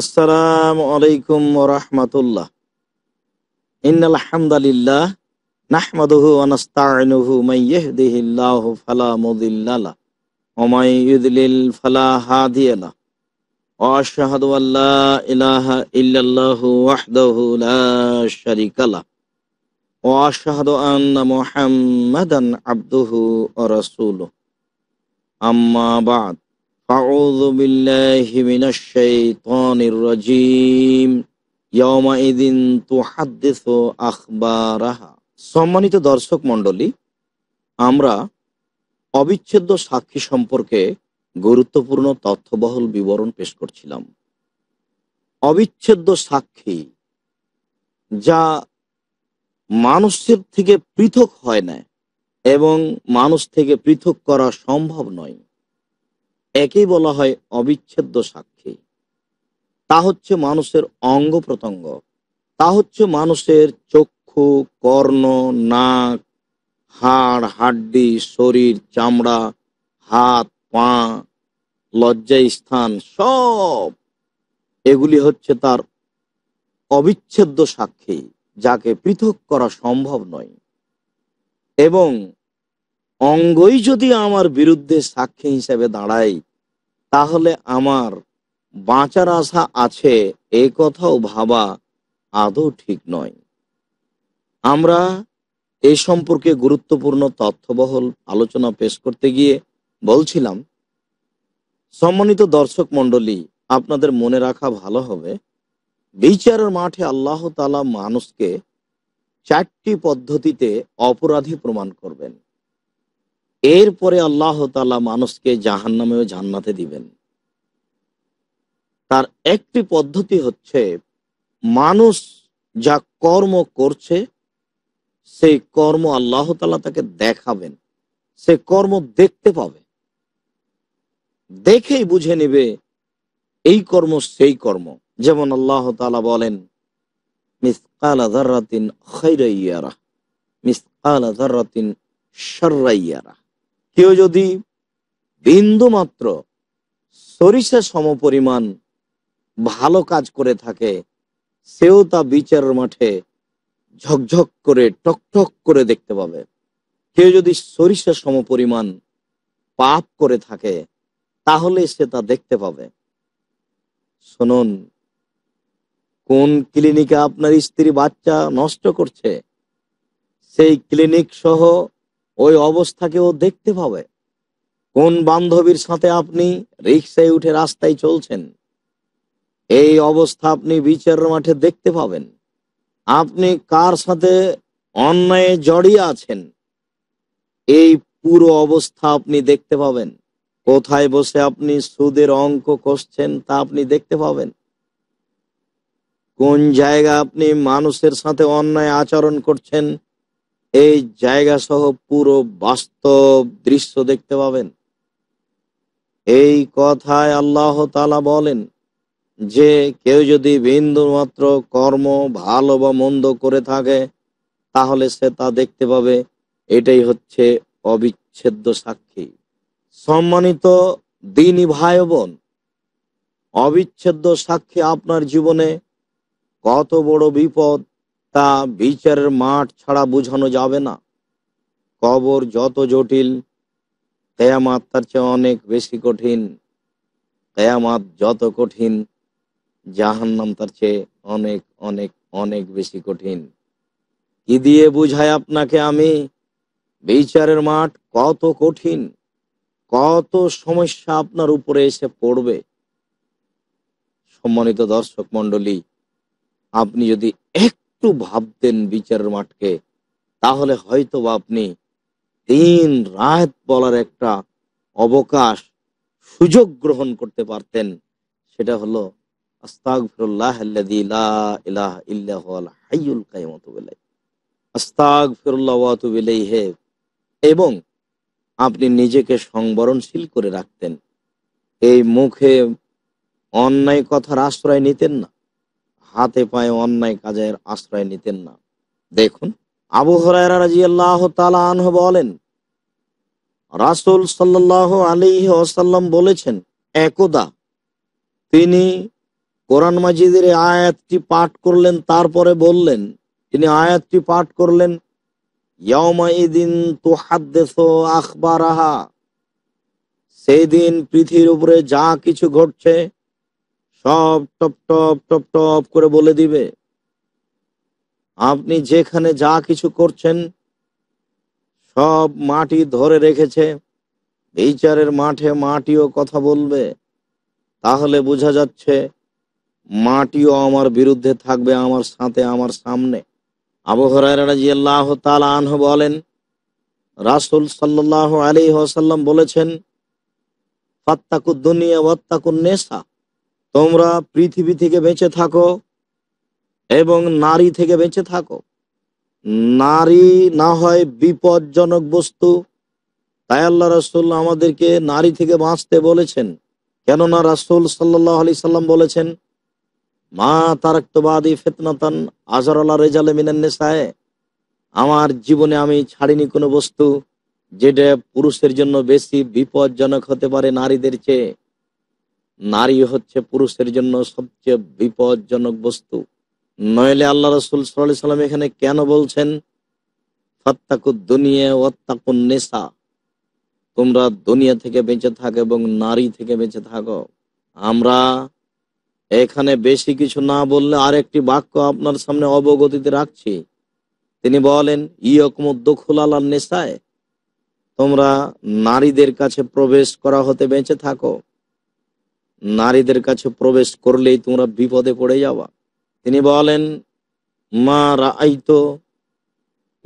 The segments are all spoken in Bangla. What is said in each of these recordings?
আসসালামু আলাইকুম রাহমাতুল্লাহ ইন্নাল হামদালিল্লাহ নাহমাদুহু ওয়া নাস্তাইনুহু মান ইয়াহদিহিল্লাহু ফালা মুদিল্লা ওয়া মান ইউদলিল ফালা হাদিয়া ওয়া আশহাদু আল্লা ইলাহা ইল্লাল্লাহু ওয়াহদাহু লা শারীকা লা ওয়া আশহাদু আন্না মুহাম্মাদান আবদুহু ওয়া রাসূলুহু আম্মা বা'দ أعوذ بالله من الشيطان الرجيم يومئذ تحدث أخبارها সম্মানিত দর্শক মণ্ডলী আমরা অবিচ্ছেদ্য সাক্ষী সম্পর্কে গুরুত্বপূর্ণ তথ্যবহুল বিবরণ পেশ করছিলাম অবিচ্ছেদ্য সাক্ষী যা মানুষের থেকে পৃথক হয় না এবং মানুষ থেকে পৃথক করা সম্ভব নয় একেই বলা হয় অবিচ্ছেদ্য সাক্ষী তা হচ্ছে মানুষের অঙ্গ প্রত্যঙ্গ তা হচ্ছে মানুষের চক্ষু কর্ণ নাক হাড় হাড্ডি শরীর চামড়া হাত পা লজ্জা স্থান সব এগুলি হচ্ছে তার অবিচ্ছেদ্য সাক্ষী যাকে পৃথক করা সম্ভব নয় এবং অঙ্গই যদি আমার বিরুদ্ধে সাক্ষী হিসেবে দাঁড়ায় তাহলে আমার বাঁচার আশা আছে এ কথাও ভাবা আদৌ ঠিক নয় আমরা এ সম্পর্কে গুরুত্বপূর্ণ তথ্যবহল আলোচনা পেশ করতে গিয়ে বলছিলাম সম্মানিত দর্শক মন্ডলী আপনাদের মনে রাখা ভালো হবে বিচারের মাঠে আল্লাহ তালা মানুষকে চারটি পদ্ধতিতে অপরাধী প্রমাণ করবেন এরপরে আল্লাহ তালা মানুষকে জাহান নামে জান্নাতে দিবেন তার একটি পদ্ধতি হচ্ছে মানুষ যা কর্ম করছে সেই কর্ম আল্লাহ তালা তাকে দেখাবেন সে কর্ম দেখতে পাবে দেখেই বুঝে নেবে এই কর্ম সেই কর্ম যেমন আল্লাহ তালা বলেন মিসকাল আজারাতিন সর্রাইয়ারা কেউ যদি বিন্দু মাত্র সরিষা সম পরিমাণ ভালো কাজ করে থাকে সেও তা বিচারের মাঠে ঝকঝক করে টকটক করে দেখতে পাবে কেউ যদি সরিষা সম পরিমাণ পাপ করে থাকে তাহলে সে তা দেখতে পাবে শুনুন কোন ক্লিনিকে আপনার স্ত্রী বাচ্চা নষ্ট করছে সেই ক্লিনিক সহ ওই অবস্থাকে ও দেখতে পাবে কোন বান্ধবীর সাথে আপনি রিক্সায় উঠে রাস্তায় চলছেন এই অবস্থা আপনি বিচার মাঠে দেখতে পাবেন আপনি কার সাথে অন্যায় জড়িয়ে আছেন এই পুরো অবস্থা আপনি দেখতে পাবেন কোথায় বসে আপনি সুদের অঙ্ক কষছেন তা আপনি দেখতে পাবেন কোন জায়গা আপনি মানুষের সাথে অন্যায় আচরণ করছেন এই জায়গা সহ পুরো বাস্তব দৃশ্য দেখতে পাবেন এই কথায় আল্লাহ তালা বলেন যে কেউ যদি বিন্দু মাত্র কর্ম ভালো বা মন্দ করে থাকে তাহলে সে তা দেখতে পাবে এটাই হচ্ছে অবিচ্ছেদ্য সাক্ষী সম্মানিত দিনই ভাই বোন অবিচ্ছেদ্য সাক্ষী আপনার জীবনে কত বড় বিপদ তা বিচারের মাঠ ছাড়া বোঝানো যাবে না কবর যত জটিল কেয়ামাত তার চেয়ে অনেক বেশি কঠিন কেয়ামাত যত কঠিন জাহান্নাম তার চেয়ে অনেক অনেক অনেক বেশি কঠিন কি দিয়ে বুঝাই আপনাকে আমি বিচারের মাঠ কত কঠিন কত সমস্যা আপনার উপরে এসে পড়বে সম্মানিত দর্শক মন্ডলী আপনি যদি এক একটু ভাবতেন বিচারের মাঠকে তাহলে হয়তো আপনি দিন রাত বলার একটা অবকাশ সুযোগ গ্রহণ করতে পারতেন সেটা হলো এবং আপনি নিজেকে সংবরণশীল করে রাখতেন এই মুখে অন্যায় কথার আশ্রয় নিতেন না হাতে পায়ে অন্যায় কাজের আশ্রয় নিতেন না দেখুন আবু রাজি আল্লাহ বলেন রাসুল সাল্লাহ আলী আসাল্লাম বলেছেন একদা তিনি কোরআন মাজিদের আয়াতটি পাঠ করলেন তারপরে বললেন তিনি আয়াতটি পাঠ করলেন সেই দিন পৃথিবীর উপরে যা কিছু ঘটছে সব টপ টপ টপ টপ করে বলে দিবে আপনি যেখানে যা কিছু করছেন সব মাটি ধরে রেখেছে বিচারের মাঠে মাটিও কথা বলবে তাহলে বোঝা যাচ্ছে মাটিও আমার বিরুদ্ধে থাকবে আমার সাথে আমার সামনে আবহরাহ আনহ বলেন রাসুল সাল্লাহ আলী হাসাল্লাম বলেছেন ফাত্তাকু দুনিয়া ওয়াত্তাকুন নেশা তোমরা পৃথিবী থেকে বেঁচে থাকো এবং নারী থেকে বেঁচে থাকো নারী না হয় বিপজ্জনক বস্তু তাই আল্লাহ রাসুল আমাদেরকে নারী থেকে বাঁচতে বলেছেন কেননা রাসুল সাল্লাহ আলি সাল্লাম বলেছেন মা তারাক্তবাদী ফেতনাতান আজর আল্লাহ রেজালে মিনান্নেসায় আমার জীবনে আমি ছাড়িনি কোনো বস্তু যেটা পুরুষের জন্য বেশি বিপজ্জনক হতে পারে নারীদের চেয়ে নারী হচ্ছে পুরুষের জন্য সবচেয়ে বিপজ্জনক বস্তু নইলে আল্লাহ রসুল সাল্লাহ সাল্লাম এখানে কেন বলছেন ফাত্তাকুদ দুনিয়া ওয়াত্তাকুন নেশা তোমরা দুনিয়া থেকে বেঁচে থাকো এবং নারী থেকে বেঁচে থাকো আমরা এখানে বেশি কিছু না বললে আর একটি বাক্য আপনার সামনে অবগতিতে রাখছি তিনি বলেন ইয়কম আল্লাহ নেশায় তোমরা নারীদের কাছে প্রবেশ করা হতে বেঁচে থাকো নারীদের কাছে প্রবেশ করলেই তোমরা বিপদে পড়ে যাওয়া তিনি বলেন মা রাইত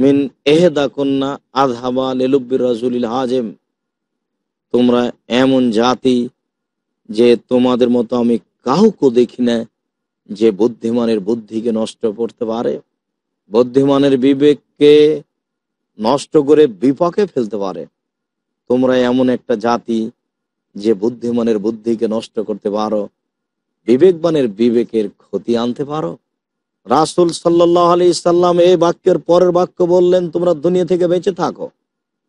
মিন এহেদা কন্যা আধাবা লেলুব্বির রাজুলিল হাজেম তোমরা এমন জাতি যে তোমাদের মতো আমি কাউকে দেখি না যে বুদ্ধিমানের বুদ্ধিকে নষ্ট করতে পারে বুদ্ধিমানের বিবেককে নষ্ট করে বিপাকে ফেলতে পারে তোমরা এমন একটা জাতি যে বুদ্ধিমানের বুদ্ধিকে নষ্ট করতে পারো বিবেকবানের বিবেকের ক্ষতি আনতে পারো রাসুল সাল্লাহ আলি ইসাল্লাম এই বাক্যের পরের বাক্য বললেন তোমরা দুনিয়া থেকে বেঁচে থাকো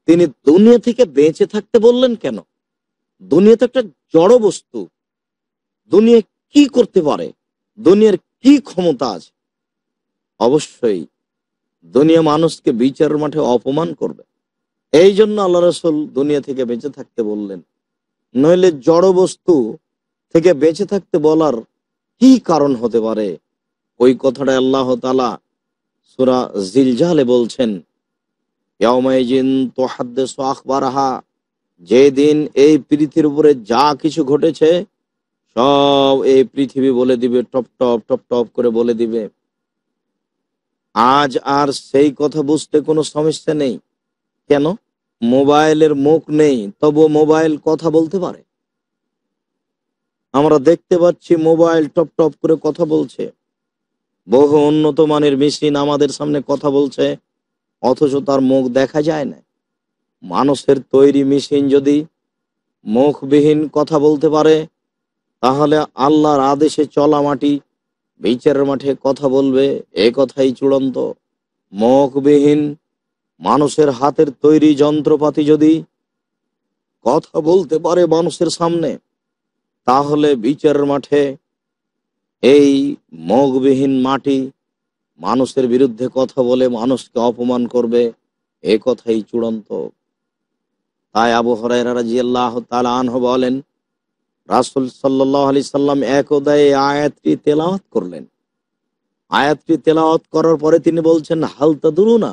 তিনি দুনিয়া থেকে বেঁচে থাকতে বললেন কেন দুনিয়া তো একটা জড় বস্তু দুনিয়া কি করতে পারে দুনিয়ার কি ক্ষমতা আছে অবশ্যই দুনিয়া মানুষকে বিচারের মাঠে অপমান করবে এই জন্য আল্লাহ রসুল দুনিয়া থেকে বেঁচে থাকতে বললেন নইলে জড় বস্তু থেকে বেঁচে থাকতে বলার কি কারণ হতে পারে ওই কথাটা আল্লাহ তালা সুরা জিলজালে বলছেন যেদিন এই পৃথিবীর উপরে যা কিছু ঘটেছে সব এই পৃথিবী বলে দিবে টপ টপ টপ টপ করে বলে দিবে আজ আর সেই কথা বুঝতে কোনো সমস্যা নেই কেন মোবাইলের মুখ নেই তবু মোবাইল কথা বলতে পারে আমরা দেখতে পাচ্ছি মোবাইল টপ টপ করে কথা বলছে বহু উন্নত মানের মেশিন আমাদের সামনে কথা বলছে অথচ তার মুখ দেখা যায় না মানুষের তৈরি মেশিন যদি মুখবিহীন কথা বলতে পারে তাহলে আল্লাহর আদেশে চলা মাটি বিচারের মাঠে কথা বলবে এ কথাই চূড়ান্ত মুখবিহীন মানুষের হাতের তৈরি যন্ত্রপাতি যদি কথা বলতে পারে মানুষের সামনে তাহলে বিচারের মাঠে এই মগবিহীন মাটি মানুষের বিরুদ্ধে কথা বলে মানুষকে অপমান করবে এ কথাই চূড়ান্ত তাই আবু হরাইরাজিয়াল্লাহ তালাহ বলেন রাসুল সাল্লি সাল্লাম একদায় আয়াতটি তেলাওয়াত করলেন আয়াতটি তেলাওয়াত করার পরে তিনি বলছেন হালতা দুরুনা না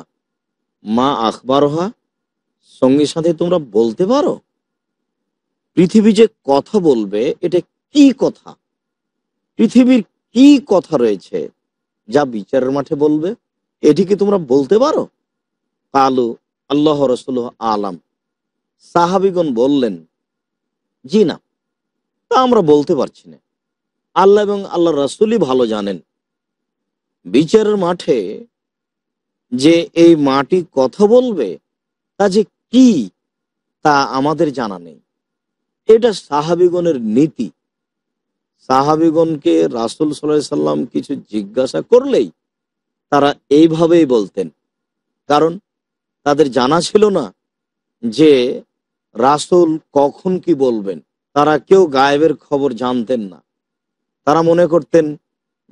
মা হা সঙ্গে সাথে তোমরা বলতে পারো পৃথিবী যে কথা বলবে এটা কি কথা পৃথিবীর কি কথা রয়েছে যা বিচারের মাঠে বলবে এটিকে তোমরা বলতে পারো কালু আল্লাহ রসুল আলাম সাহাবিগণ বললেন জি না তা আমরা বলতে পারছি না আল্লাহ এবং আল্লাহ রসুলই ভালো জানেন বিচারের মাঠে যে এই মাটি কথা বলবে তা যে কি তা আমাদের জানা নেই এটা সাহাবিগণের নীতি সাহাবিগণকে রাসুল সাল্লাহ সাল্লাম কিছু জিজ্ঞাসা করলেই তারা এইভাবেই বলতেন কারণ তাদের জানা ছিল না যে রাসুল কখন কি বলবেন তারা কেউ গায়েবের খবর জানতেন না তারা মনে করতেন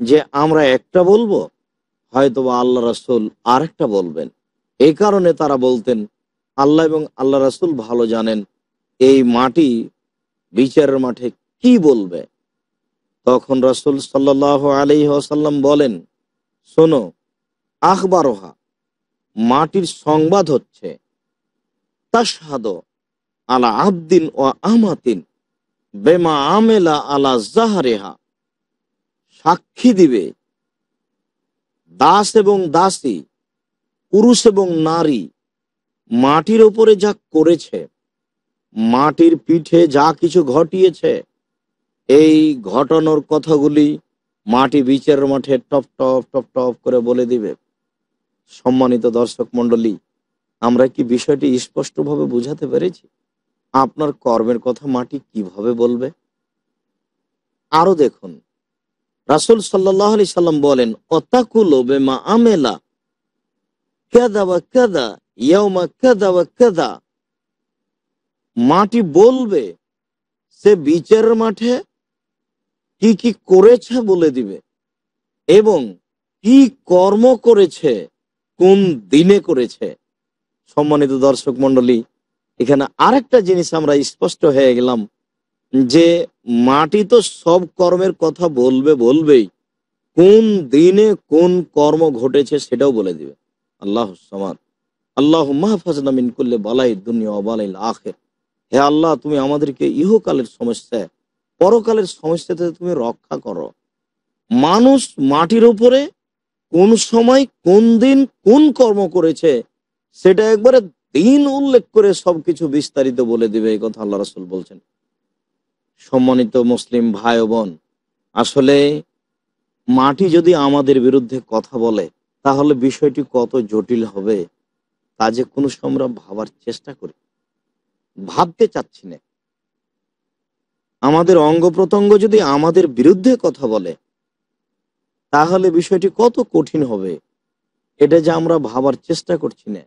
যে আমরা একটা বলবো হয়তোবা আল্লাহ রাসুল আরেকটা বলবেন এই কারণে তারা বলতেন আল্লাহ এবং আল্লাহ রাসুল ভালো জানেন এই মাটি বিচারের মাঠে কি বলবে তখন রাসুল সাল্লাহ আলি আসাল্লাম বলেন শোনো আখবারোহা মাটির সংবাদ হচ্ছে তাসাদ আলা আবদিন ও আহমাতিন বেমা আমেলা আলা জাহারেহা সাক্ষী দিবে দাস এবং দাসী পুরুষ এবং নারী মাটির ওপরে যা করেছে মাটির পিঠে যা কিছু ঘটিয়েছে এই ঘটনার কথাগুলি মাটি বিচের মাঠে টপ টপ টপ টপ করে বলে দিবে সম্মানিত দর্শক মন্ডলী আমরা কি বিষয়টি স্পষ্টভাবে বুঝাতে পেরেছি আপনার কর্মের কথা মাটি কিভাবে বলবে আরো দেখুন রাসুল সাল্লাহ আলি সাল্লাম বলেন অতাকুলো বেমা আমেলা কেদা কেদা ইয়মা কেদা কেদা মাটি বলবে সে বিচার মাঠে কি কি করেছে বলে দিবে এবং কি কর্ম করেছে কোন দিনে করেছে সম্মানিত দর্শক মন্ডলী এখানে আরেকটা জিনিস আমরা স্পষ্ট হয়ে গেলাম যে মাটি তো সব কর্মের কথা বলবে বলবেই কোন দিনে কোন কর্ম ঘটেছে সেটাও বলে দিবে আল্লাহ আল্লাহ আল্লাহ মাহফাজনামিন করলে বালাই দুনিয়া বালাই আখের হে আল্লাহ তুমি আমাদেরকে ইহকালের সমস্যায় পরকালের সমস্যা থেকে তুমি রক্ষা করো মানুষ মাটির উপরে কোন সময় কোন দিন কোন কর্ম করেছে সেটা একবারে দিন উল্লেখ করে সবকিছু বিস্তারিত বলে দিবে এই কথা আল্লাহ রাসুল বলছেন সম্মানিত মুসলিম ভাই বোন আসলে মাটি যদি আমাদের বিরুদ্ধে কথা বলে তাহলে বিষয়টি কত জটিল হবে তা যে কোনো সময় ভাবার চেষ্টা করি ভাবতে চাচ্ছি না আমাদের অঙ্গ প্রত্যঙ্গ যদি আমাদের বিরুদ্ধে কথা বলে তাহলে বিষয়টি কত কঠিন হবে এটা যে আমরা ভাবার চেষ্টা করছি না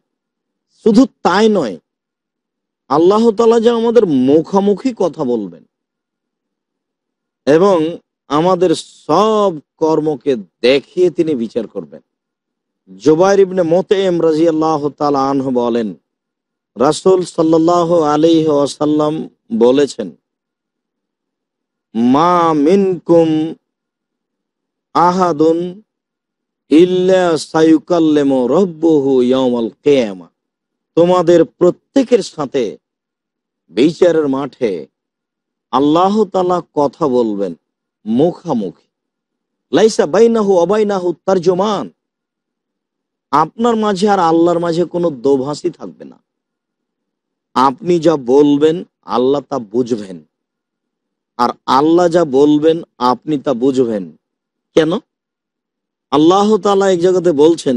শুধু তাই নয় আল্লাহ তালা যে আমাদের মুখামুখি কথা বলবেন এবং আমাদের সব কর্মকে দেখিয়ে তিনি বিচার করবেন জোবাইর ইবনে এম রাজি আল্লাহ আনহ বলেন রাসুল সাল্লাহ আলী আসাল্লাম বলেছেন মা মিনকুম আহাদুন তোমাদের প্রত্যেকের সাথে বিচারের মাঠে আল্লাহ তালা কথা বলবেন মুখামুখি লাইসা বাইনাহু অবাইনাহু তার জমান আপনার মাঝে আর আল্লাহর মাঝে কোনো দোভাষী থাকবে না আপনি যা বলবেন আল্লাহ তা বুঝবেন আর আল্লাহ যা বলবেন আপনি তা বুঝবেন কেন আল্লাহ তালা এক জায়গাতে বলছেন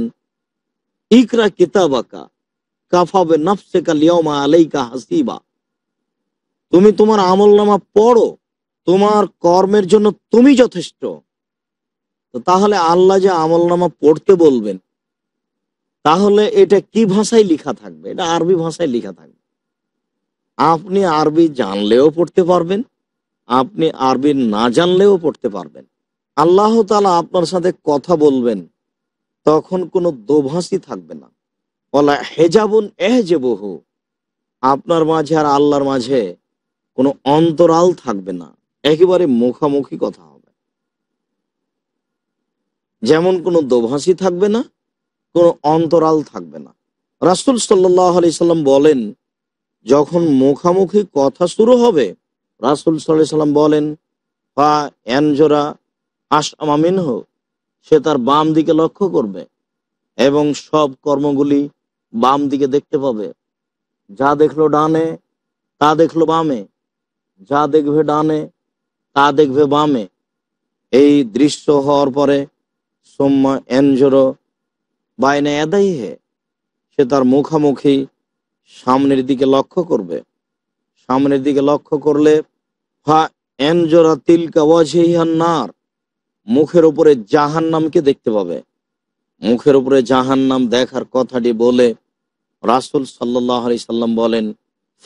ইকরা কিতাবাকা কাফাবে নফসেকা লিয়মা আলাইকা হাসিবা তুমি তোমার আমল নামা পড়ো তোমার কর্মের জন্য তুমি যথেষ্ট তাহলে আল্লাহ যে আমল নামা পড়তে বলবেন তাহলে এটা কি ভাষায় লিখা থাকবে এটা আরবি ভাষায় লিখা থাকবে আপনি আরবি জানলেও পড়তে পারবেন আপনি আরবি না জানলেও পড়তে পারবেন আল্লাহ তালা আপনার সাথে কথা বলবেন তখন কোনো দোভাষী থাকবে না বলা হেজাবুন বহু আপনার মাঝে আর আল্লাহর মাঝে কোনো অন্তরাল থাকবে না একেবারে মুখামুখি কথা হবে যেমন কোনো দোভাষী থাকবে না কোনো অন্তরাল থাকবে না রাসুল সাল্লাহ আলি সাল্লাম বলেন যখন মুখামুখি কথা শুরু হবে রাসুল সাল্লাহ সাল্লাম বলেন বা এনজোরা আস আমামিনহ সে তার বাম দিকে লক্ষ্য করবে এবং সব কর্মগুলি বাম দিকে দেখতে পাবে যা দেখলো ডানে তা দেখলো বামে যা দেখবে ডানে তা দেখবে বামে এই দৃশ্য হওয়ার পরে সোম্মা এনজোর বাইনে এদাই হে সে তার মুখামুখি সামনের দিকে লক্ষ্য করবে সামনের দিকে লক্ষ্য করলে ফা এনজোরা তিলকা ওয়াজহিহান নার মুখের উপরে জাহান নামকে দেখতে পাবে মুখের উপরে জাহান নাম দেখার কথাটি বলে রাসুল সাল্লাহ সাল্লাম বলেন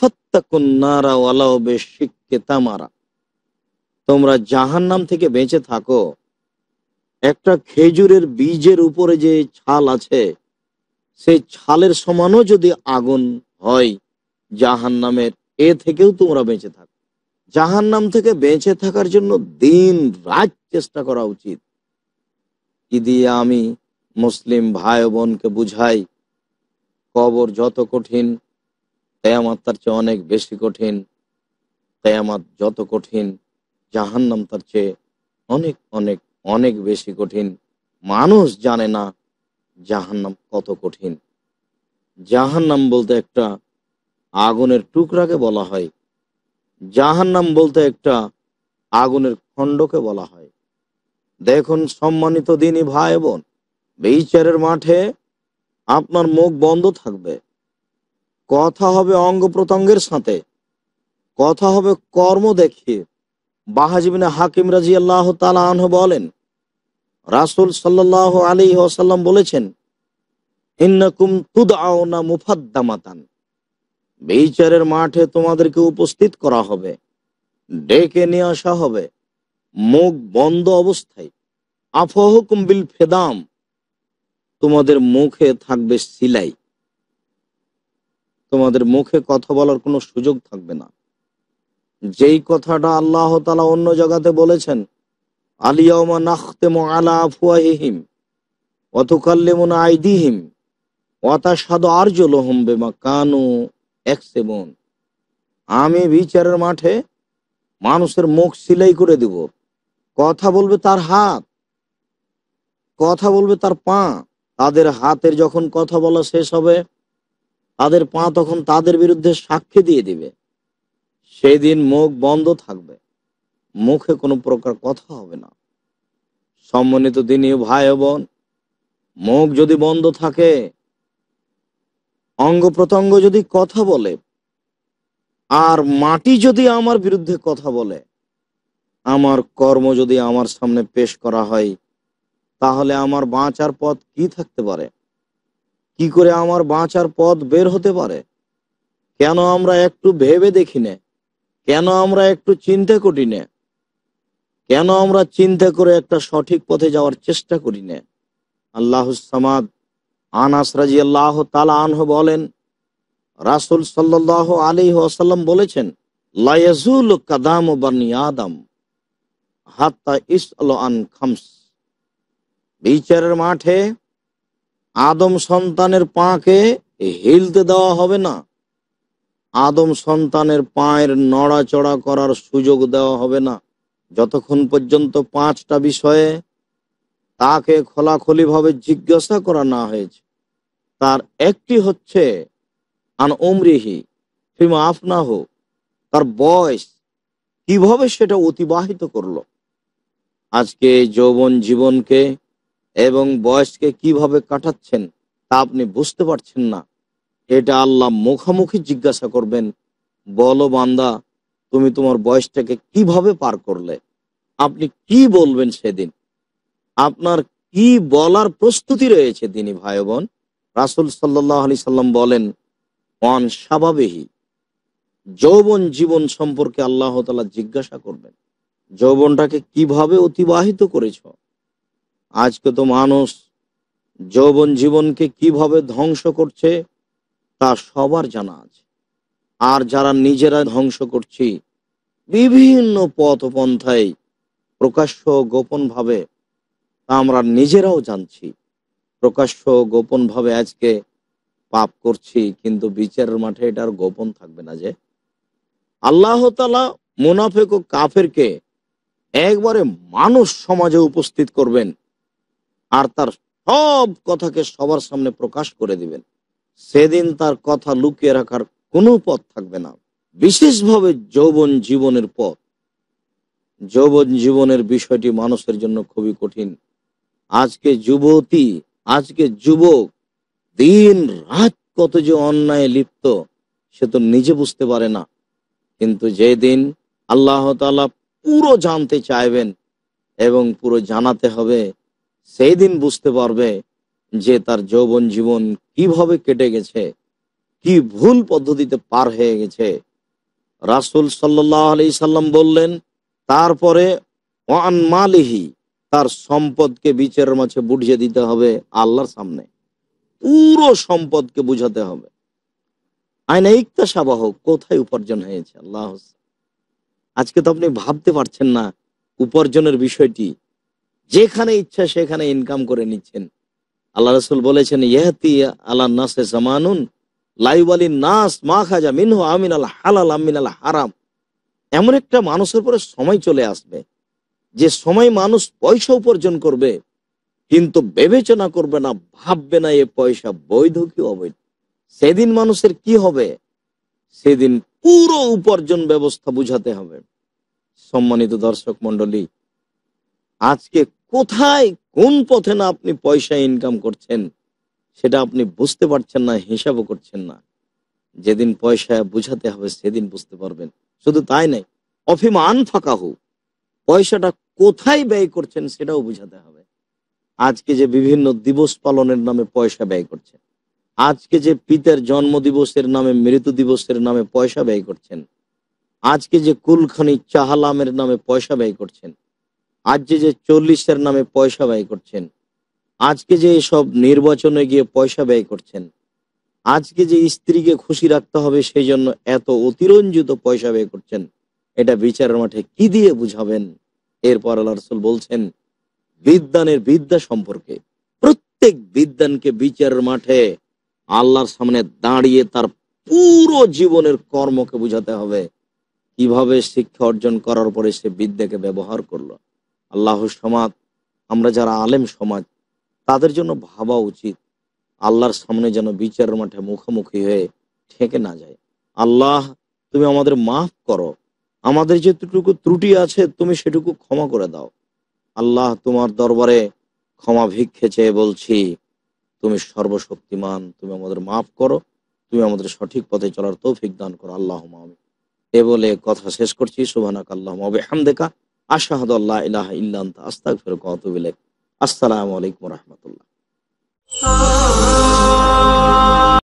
তোমরা জাহান নাম থেকে বেঁচে থাকো একটা খেজুরের বীজের উপরে যে ছাল আছে সেই ছালের সমানও যদি আগুন হয় জাহান নামের এ থেকেও তোমরা বেঁচে থাকো জাহান নাম থেকে বেঁচে থাকার জন্য দিন রাত চেষ্টা করা উচিত কি দিয়ে আমি মুসলিম ভাই বোনকে বুঝাই কবর যত কঠিন তেয়ামাত তার চেয়ে অনেক বেশি কঠিন তেয়ামাত যত কঠিন জাহান্নাম তার চেয়ে অনেক অনেক অনেক বেশি কঠিন মানুষ জানে না জাহান্নাম কত কঠিন জাহান্নাম বলতে একটা আগুনের টুকরাকে বলা হয় জাহান্নাম বলতে একটা আগুনের খণ্ডকে বলা হয় দেখুন সম্মানিত দিনই ভাই বোন বিচারের মাঠে আপনার মুখ বন্ধ থাকবে কথা হবে অঙ্গ প্রত্যঙ্গের সাথে কথা হবে কর্ম দেখে বাহাজিবিনা হাকিম রাজি আল্লাহ তালাহ বলেন রাসুল সাল্লাহ আলী ওসাল্লাম বলেছেন হিন্নকুম তুদ আওনা মুফাদ্দামাতান বিচারের মাঠে তোমাদেরকে উপস্থিত করা হবে ডেকে নিয়ে আসা হবে মুখ বন্ধ অবস্থায় আফহ বিল ফেদাম তোমাদের মুখে থাকবে সিলাই তোমাদের মুখে কথা বলার কোনো সুযোগ থাকবে না যেই কথাটা আল্লাহ তালা অন্য জায়গাতে বলেছেন আলিয়াউমা নাখতেম আলা আফুয়াহিম অতকাল্লেমুন আইদিহিম অতাসাদ আর্য লোহম বেমা কানু একসেবন আমি বিচারের মাঠে মানুষের মুখ সিলাই করে দেব কথা বলবে তার হাত কথা বলবে তার পা তাদের হাতের যখন কথা বলা শেষ হবে তাদের পা তখন তাদের বিরুদ্ধে সাক্ষী দিয়ে দিবে সেই দিন মুখ বন্ধ থাকবে মুখে কোনো প্রকার কথা হবে না সম্মানিত দিনই ভাই বোন মুখ যদি বন্ধ থাকে অঙ্গ প্রত্যঙ্গ যদি কথা বলে আর মাটি যদি আমার বিরুদ্ধে কথা বলে আমার কর্ম যদি আমার সামনে পেশ করা হয় তাহলে আমার বাঁচার পথ কি থাকতে পারে কি করে আমার বাঁচার পথ বের হতে পারে কেন আমরা একটু ভেবে দেখি না কেন আমরা একটু চিন্তা করি না কেন আমরা চিন্তা করে একটা সঠিক পথে যাওয়ার চেষ্টা করি না আল্লাহ আনাস রাজি আল্লাহ তালা আনহ বলেন রাসুল সাল্লাহ আলী আসাল্লাম বলেছেন লাইজুল কাদাম বানি আদম হাত্তা ইস আন খামস বিচারের মাঠে আদম সন্তানের পাকে হিলতে দেওয়া হবে না আদম সন্তানের পায়ের নড়াচড়া করার সুযোগ দেওয়া হবে না যতক্ষণ পর্যন্ত পাঁচটা বিষয়ে তাকে খোলাখলিভাবে জিজ্ঞাসা করা না হয়েছে তার একটি হচ্ছে আন অমৃহি ফিমা আফনা হোক তার বয়স কিভাবে সেটা অতিবাহিত করলো আজকে যৌবন জীবনকে এবং বয়সকে কিভাবে কাটাচ্ছেন তা আপনি বুঝতে পারছেন না এটা আল্লাহ মুখামুখি জিজ্ঞাসা করবেন বলো বান্দা তুমি তোমার বয়সটাকে কিভাবে পার করলে আপনি কি বলবেন সেদিন আপনার কি বলার প্রস্তুতি রয়েছে তিনি ভাই বোন রাসুল সাল্লাহ আলি সাল্লাম বলেন অন স্বাভাবিকই যৌবন জীবন সম্পর্কে আল্লাহ তালা জিজ্ঞাসা করবেন যৌবনটাকে কিভাবে অতিবাহিত করেছ আজকে তো মানুষ যৌবন জীবনকে কিভাবে ধ্বংস করছে তা সবার জানা আছে আর যারা নিজেরা ধ্বংস করছি বিভিন্ন পথ পন্থায় প্রকাশ্য গোপনভাবে তা আমরা নিজেরাও জানছি প্রকাশ্য গোপনভাবে আজকে পাপ করছি কিন্তু বিচারের মাঠে এটা আর গোপন থাকবে না যে আল্লাহ তালা মুনাফেক ও কাফেরকে একবারে মানুষ সমাজে উপস্থিত করবেন আর তার সব কথাকে সবার সামনে প্রকাশ করে দিবেন সেদিন তার কথা লুকিয়ে রাখার কোনো পথ থাকবে না বিশেষভাবে যৌবন জীবনের পথ যৌবন জীবনের বিষয়টি মানুষের জন্য খুবই কঠিন আজকে যুবতী আজকে যুবক দিন রাত কত যে অন্যায় লিপ্ত সে তো নিজে বুঝতে পারে না কিন্তু যেদিন আল্লাহ তালা পুরো জানতে চাইবেন এবং পুরো জানাতে হবে সেই দিন বুঝতে পারবে যে তার যৌবন জীবন কিভাবে কেটে গেছে কি ভুল পদ্ধতিতে পার হয়ে গেছে রাসুল সাল্লাহ আলি সাল্লাম বললেন তারপরে ওয়ান মালিহি তার সম্পদকে বিচারের মাঝে বুঝিয়ে দিতে হবে আল্লাহর সামনে পুরো সম্পদকে বুঝাতে হবে আইন ইকতা সাবাহ কোথায় উপার্জন হয়েছে আল্লাহ আজকে তো আপনি ভাবতে পারছেন না উপার্জনের বিষয়টি যেখানে ইচ্ছা সেখানে ইনকাম করে নিচ্ছেন আল্লাহ রসুল বলেছেন ইহতি আল্লাহ নাসে জামানুন লাইওয়ালি নাস মা খাজা মিনহ আমিন আল হালাল আমিন আল হারাম এমন একটা মানুষের পরে সময় চলে আসবে যে সময় মানুষ পয়সা উপার্জন করবে কিন্তু বিবেচনা করবে না ভাববে না এ পয়সা বৈধ কি অবৈধ সেদিন মানুষের কি হবে সেদিন পুরো উপার্জন ব্যবস্থা বুঝাতে হবে সম্মানিত দর্শক মন্ডলী আজকে কোথায় কোন পথে না আপনি পয়সা ইনকাম করছেন সেটা আপনি বুঝতে পারছেন না হিসাবও করছেন না যেদিন পয়সা বুঝাতে হবে সেদিন বুঝতে পারবেন শুধু তাই নাই অফিমান ফাঁকা হোক পয়সাটা কোথায় ব্যয় করছেন সেটাও বুঝাতে হবে আজকে যে বিভিন্ন দিবস পালনের নামে পয়সা ব্যয় করছেন আজকে যে পিতার জন্ম দিবসের নামে মৃত্যু দিবসের নামে পয়সা ব্যয় করছেন আজকে যে কুলখানি চাহালামের নামে পয়সা ব্যয় করছেন আজ যে যে চল্লিশের নামে পয়সা ব্যয় করছেন আজকে যে সব নির্বাচনে গিয়ে পয়সা ব্যয় করছেন আজকে যে স্ত্রীকে খুশি রাখতে হবে সেই জন্য এত অতিরঞ্জিত পয়সা ব্যয় করছেন এটা বিচারের মাঠে কি দিয়ে বুঝাবেন এরপর আল্লাহ বলছেন বিদ্যানের বিদ্যা সম্পর্কে প্রত্যেক বিদ্যানকে বিচারের মাঠে আল্লাহর সামনে দাঁড়িয়ে তার পুরো জীবনের কর্মকে বুঝাতে হবে কিভাবে শিক্ষা অর্জন করার পরে সে বিদ্যাকে ব্যবহার করলো আল্লাহ সমাজ আমরা যারা আলেম সমাজ তাদের জন্য ভাবা উচিত আল্লাহর সামনে যেন বিচার মাঠে মুখোমুখি হয়ে ঠেকে না যায় আল্লাহ তুমি আমাদের মাফ করো আমাদের যেটুকু ত্রুটি আছে তুমি সেটুকু ক্ষমা করে দাও আল্লাহ তোমার দরবারে ক্ষমা ভিক্ষে চেয়ে বলছি তুমি সর্বশক্তিমান তুমি আমাদের মাফ করো তুমি আমাদের সঠিক পথে চলার তৌফিক দান করো আল্লাহ এ বলে কথা শেষ করছি সুবাহ আল্লাহ দেখা আশাহাদ ইলাহ ইল্লান্ত আস্তাক ফেরক অতবিলেক আসসালামু আলাইকুম রহমতুল্লাহ